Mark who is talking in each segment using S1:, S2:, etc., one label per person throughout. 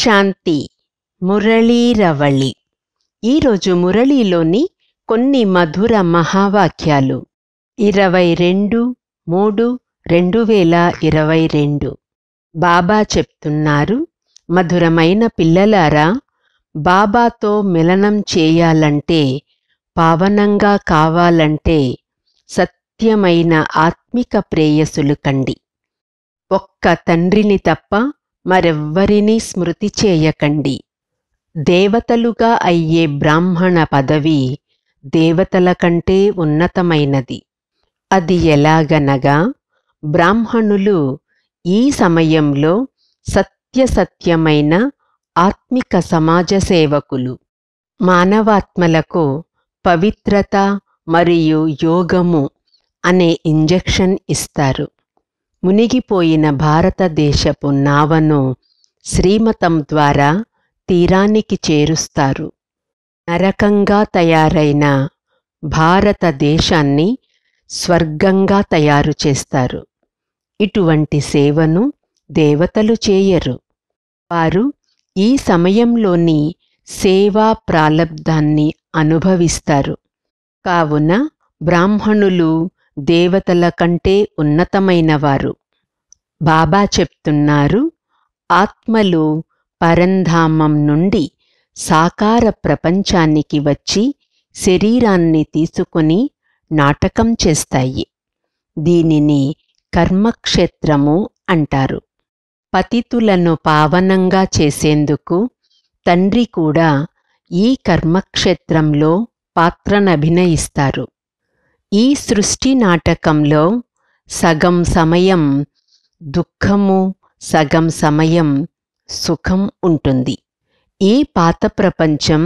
S1: శాంతి మురళీరవళి ఈరోజు మురళీలోని కొన్ని మధుర మహావాక్యాలు ఇరవై రెండు మూడు రెండు వేల ఇరవై రెండు బాబా చెప్తున్నారు మధురమైన పిల్లలారా బాబాతో మిలనం చేయాలంటే పావనంగా కావాలంటే సత్యమైన ఆత్మిక ప్రేయసులు కండి ఒక్క తండ్రిని తప్ప మరెవ్వరినీ స్మృతి చేయకండి దేవతలుగా అయ్యే బ్రాహ్మణ పదవి దేవతల కంటే ఉన్నతమైనది అది ఎలాగనగా బ్రాహ్మణులు ఈ సమయంలో సత్యసత్యమైన ఆత్మిక సమాజ సేవకులు మానవాత్మలకు పవిత్రత మరియు యోగము అనే ఇంజెక్షన్ ఇస్తారు మునిగిపోయిన భారతదేశపు నావను శ్రీమతం ద్వారా తీరానికి చేరుస్తారు నరకంగా తయారైన భారతదేశాన్ని స్వర్గంగా తయారు చేస్తారు ఇటువంటి సేవను దేవతలు చేయరు వారు ఈ సమయంలోని సేవా ప్రాలబ్ధాన్ని అనుభవిస్తారు కావున బ్రాహ్మణులు దేవతల కంటే ఉన్నతమైనవారు బాబా చెప్తున్నారు ఆత్మలు పరంధామం నుండి సాకార ప్రపంచానికి వచ్చి శరీరాన్ని తీసుకొని నాటకం చేస్తాయి దీనిని కర్మక్షేత్రము అంటారు పతితులను పావనంగా చేసేందుకు తండ్రి కూడా ఈ కర్మక్షేత్రంలో పాత్రనభినయిస్తారు ఈ సృష్టి నాటకంలో సగం సమయం దుఃఖము సగం సమయం సుఖం ఉంటుంది ఈ పాత ప్రపంచం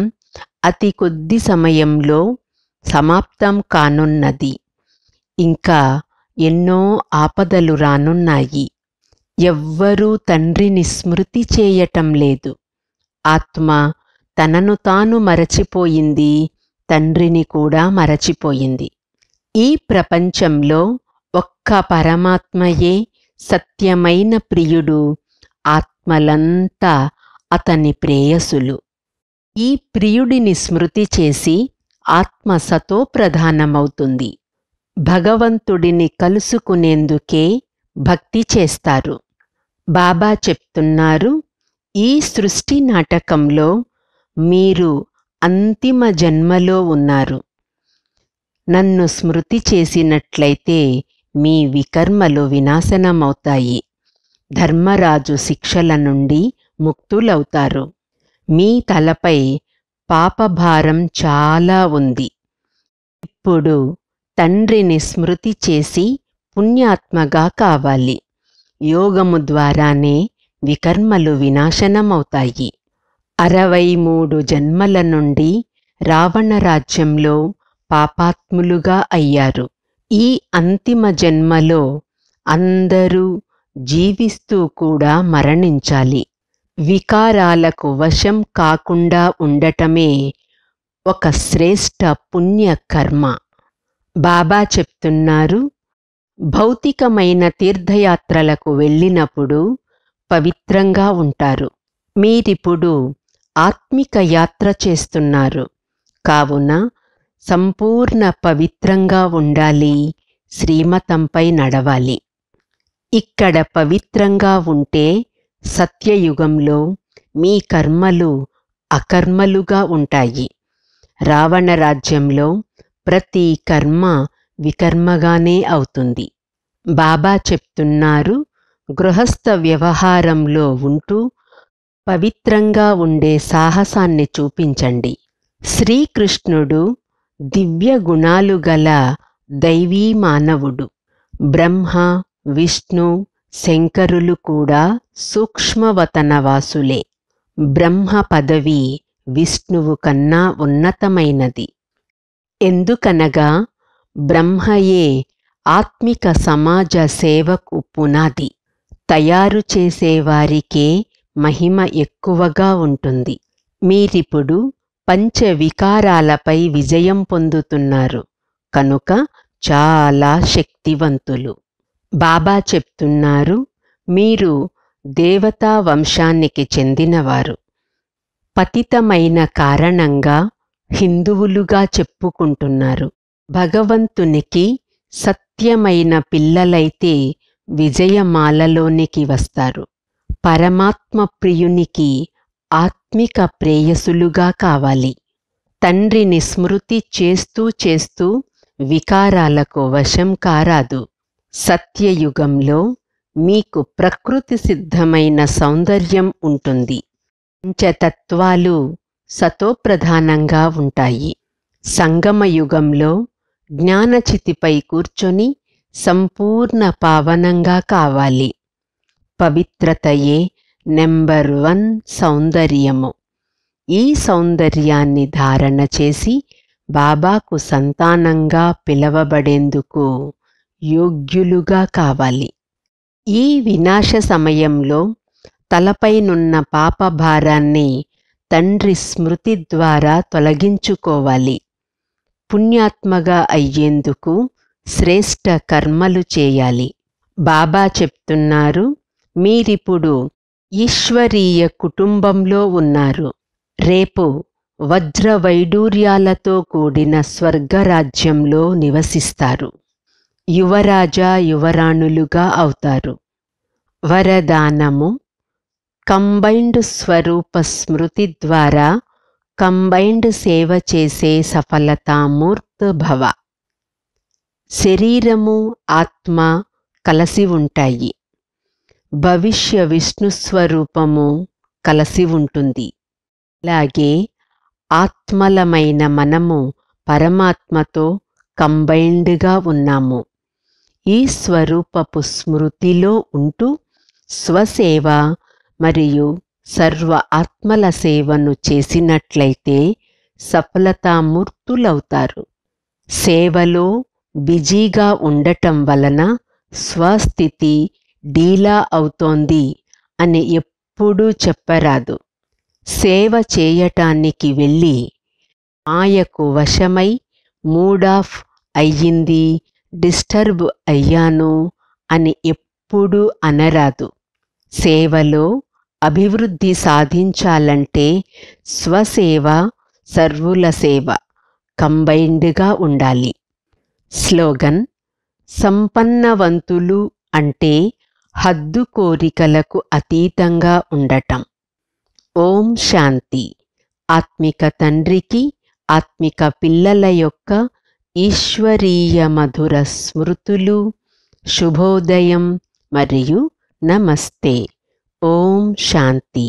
S1: అతి కొద్ది సమయంలో సమాప్తం కానున్నది ఇంకా ఎన్నో ఆపదలు రానున్నాయి ఎవ్వరూ తండ్రిని స్మృతి చేయటం లేదు ఆత్మ తనను తాను మరచిపోయింది తండ్రిని కూడా మరచిపోయింది ఈ ప్రపంచంలో ఒక్క పరమాత్మయే సత్యమైన ప్రియుడు ఆత్మలంతా అతని ప్రేయసులు ఈ ప్రియుడిని స్మృతి చేసి ఆత్మ సతో ప్రధానమవుతుంది భగవంతుడిని కలుసుకునేందుకే భక్తి చేస్తారు బాబా చెప్తున్నారు ఈ సృష్టి నాటకంలో మీరు అంతిమ జన్మలో ఉన్నారు నన్ను స్మృతి చేసినట్లయితే మీ వికర్మలు వినాశనమవుతాయి ధర్మరాజు శిక్షల నుండి ముక్తులవుతారు మీ తలపై పాపభారం చాలా ఉంది ఇప్పుడు తండ్రిని స్మృతి చేసి పుణ్యాత్మగా కావాలి యోగము ద్వారానే వికర్మలు వినాశనమవుతాయి అరవై మూడు జన్మల నుండి రావణ రాజ్యంలో పాపాత్ములుగా అయ్యారు ఈ అంతిమ జన్మలో అందరూ జీవిస్తూ కూడా మరణించాలి వికారాలకు వశం కాకుండా ఉండటమే ఒక శ్రేష్ట పుణ్యకర్మ బాబా చెప్తున్నారు భౌతికమైన తీర్థయాత్రలకు వెళ్ళినప్పుడు పవిత్రంగా ఉంటారు మీరిప్పుడు ఆత్మిక యాత్ర చేస్తున్నారు కావున సంపూర్ణ పవిత్రంగా ఉండాలి శ్రీమతంపై నడవాలి ఇక్కడ పవిత్రంగా ఉంటే సత్యయుగంలో మీ కర్మలు అకర్మలుగా ఉంటాయి రావణ రాజ్యంలో ప్రతి కర్మ వికర్మగానే అవుతుంది బాబా చెప్తున్నారు గృహస్థ వ్యవహారంలో ఉంటూ పవిత్రంగా ఉండే సాహసాన్ని చూపించండి శ్రీకృష్ణుడు దివ్య గుణాలు గల దైవీ మానవుడు బ్రహ్మ విష్ణు శంకరులు కూడా సూక్ష్మవతనవాసులే బ్రహ్మ పదవి విష్ణువు కన్నా ఉన్నతమైనది ఎందుకనగా బ్రహ్మయే ఆత్మిక సమాజ సేవకు పునాది తయారు చేసేవారికే మహిమ ఎక్కువగా ఉంటుంది మీరిప్పుడు పంచవికారాలపై విజయం పొందుతున్నారు కనుక చాలా శక్తివంతులు బాబా చెప్తున్నారు మీరు దేవతా వంశానికి చెందినవారు పతితమైన కారణంగా హిందువులుగా చెప్పుకుంటున్నారు భగవంతునికి సత్యమైన పిల్లలైతే విజయమాలలోనికి వస్తారు పరమాత్మ ప్రియునికి ఆత్మ ఆత్మిక ప్రేయసులుగా కావాలి తండ్రిని స్మృతి చేస్తూ చేస్తూ వికారాలకు వశం కారాదు సత్యయుగంలో మీకు ప్రకృతి సిద్ధమైన సౌందర్యం ఉంటుంది పంచతత్వాలు సతోప్రధానంగా ఉంటాయి సంగమయుగంలో జ్ఞానచితిపై కూర్చొని సంపూర్ణ పావనంగా కావాలి పవిత్రతయే నెంబర్ వన్ సౌందర్యము ఈ సౌందర్యాన్ని ధారణ చేసి బాబాకు సంతానంగా పిలవబడేందుకు యోగ్యులుగా కావాలి ఈ వినాశ సమయంలో తలపైనున్న పాప భారాన్ని తండ్రి స్మృతి ద్వారా తొలగించుకోవాలి పుణ్యాత్మగా అయ్యేందుకు శ్రేష్ట కర్మలు చేయాలి బాబా చెప్తున్నారు మీరిప్పుడు ఈశ్వరీయ కుటుంబంలో ఉన్నారు రేపు వజ్ర వైడూర్యాలతో కూడిన స్వర్గరాజ్యంలో నివసిస్తారు యువరాజ యువరాణులుగా అవుతారు వరదానము కంబైండ్ స్వరూప స్మృతి ద్వారా కంబైండ్ సేవ చేసే సఫలతామూర్త భవ శరీరము ఆత్మ కలసి ఉంటాయి భవిష్య విష్ణు స్వరూపము కలసి ఉంటుంది అలాగే ఆత్మలమైన మనము పరమాత్మతో కంబైండ్గా ఉన్నాము ఈ స్వరూపపు స్మృతిలో ఉంటూ స్వసేవ మరియు సర్వ ఆత్మల సేవను చేసినట్లయితే సఫలతామూర్తులవుతారు సేవలో బిజీగా ఉండటం వలన స్వస్థితి డీలా అవుతోంది అని ఎప్పుడూ చెప్పరాదు సేవ చేయటానికి వెళ్ళి ఆయకు వశమై మూడ్ ఆఫ్ అయ్యింది డిస్టర్బ్ అయ్యాను అని ఎప్పుడూ అనరాదు సేవలో అభివృద్ధి సాధించాలంటే స్వసేవ సర్వుల సేవ కంబైన్డ్గా ఉండాలి స్లోగన్ సంపన్నవంతులు అంటే హద్దు కోరికలకు అతీతంగా ఉండటం ఓం శాంతి ఆత్మిక తండ్రికి ఆత్మిక పిల్లల యొక్క ఈశ్వరీయ మధుర స్మృతులు శుభోదయం మరియు నమస్తే ఓం శాంతి